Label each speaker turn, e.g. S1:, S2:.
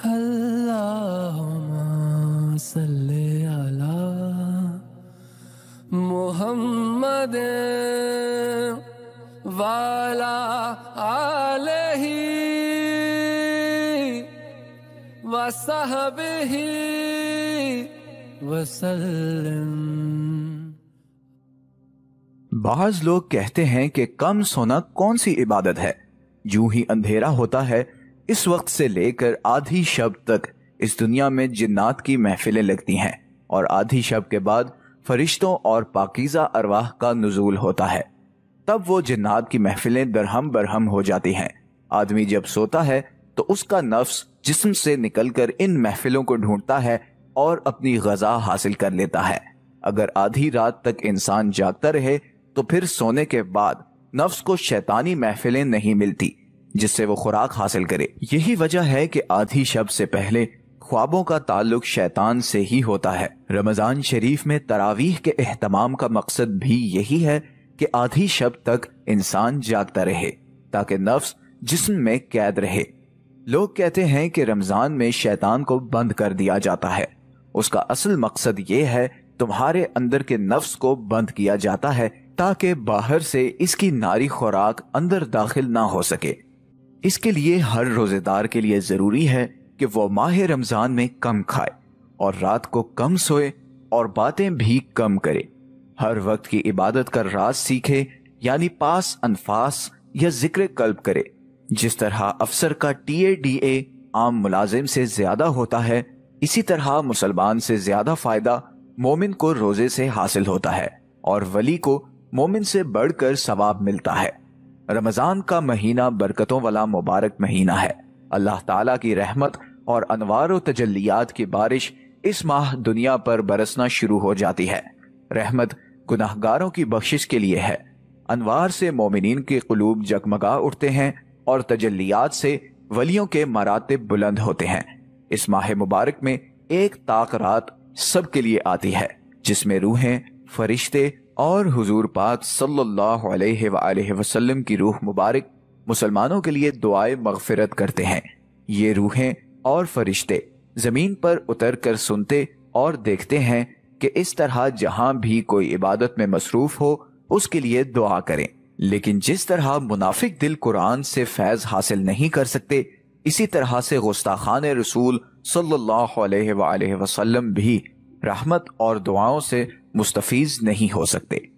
S1: बाज लोग कहते हैं कि कम सोना कौन सी इबादत है यूं ही अंधेरा होता है इस वक्त से लेकर आधी शब तक इस दुनिया में जिन्नात की महफिलें लगती हैं और आधी शब के बाद फरिश्तों और पाकिज़ा अरवाह का नजूल होता है तब वो जिन्नात की महफिलें दरहम बरहम हो जाती हैं आदमी जब सोता है तो उसका नफ्स जिस्म से निकलकर इन महफिलों को ढूंढता है और अपनी गजा हासिल कर लेता है अगर आधी रात तक इंसान जागता रहे तो फिर सोने के बाद नफ्स को शैतानी महफिलें नहीं मिलती जिससे वो खुराक हासिल करे यही वजह है कि आधी शब से पहले ख्वाबों का ताल्लुक शैतान से ही होता है रमजान शरीफ में तरावीह के अहतमाम का मकसद भी यही है कि आधी शब तक इंसान जागता रहे ताकि नफ्स जिस्म में कैद रहे लोग कहते हैं कि रमजान में शैतान को बंद कर दिया जाता है उसका असल मकसद ये है तुम्हारे अंदर के नफ्स को बंद किया जाता है ताकि बाहर से इसकी नारी खुराक अंदर दाखिल ना हो सके इसके लिए हर रोजेदार के लिए जरूरी है कि वह माह रमजान में कम खाए और रात को कम सोए और बातें भी कम करे हर वक्त की इबादत का राज सीखे यानी पास अनफास या जिक्र कल्ब करे जिस तरह अफसर का टी ए डी ए आम मुलाजिम से ज्यादा होता है इसी तरह मुसलमान से ज्यादा फायदा मोमिन को रोजे से हासिल होता है और वली को मोमिन से बढ़कर सवाब मिलता है रमज़ान का महीना बरकतों वाला मुबारक महीना है अल्लाह ताला की रहमत और अनवार तजलियात की बारिश इस माह दुनिया पर बरसना शुरू हो जाती है रहमत गुनाहगारों की बख्शिश के लिए है अनवार से मोमिन के कलूब जगमगा उठते हैं और तजलियात से वलियों के मरातब बुलंद होते हैं इस माह मुबारक में एक ताक रात सब के लिए आती है जिसमें रूहें फरिश्ते और हुजूर पाक सल्लल्लाहु अलैहि सल्ला वसल्लम की रूह मुबारक मुसलमानों के लिए दुआए मगफिरत करते हैं ये रूहें और फरिश्ते ज़मीन पर उतर कर सुनते और देखते हैं कि इस तरह जहां भी कोई इबादत में मसरूफ हो उसके लिए दुआ करें लेकिन जिस तरह मुनाफिक दिल कुरान से फैज हासिल नहीं कर सकते इसी तरह से गुस्ताखान रसूल सल्लाम भी रहमत और दुआओं से मुस्तफीज नहीं हो सकते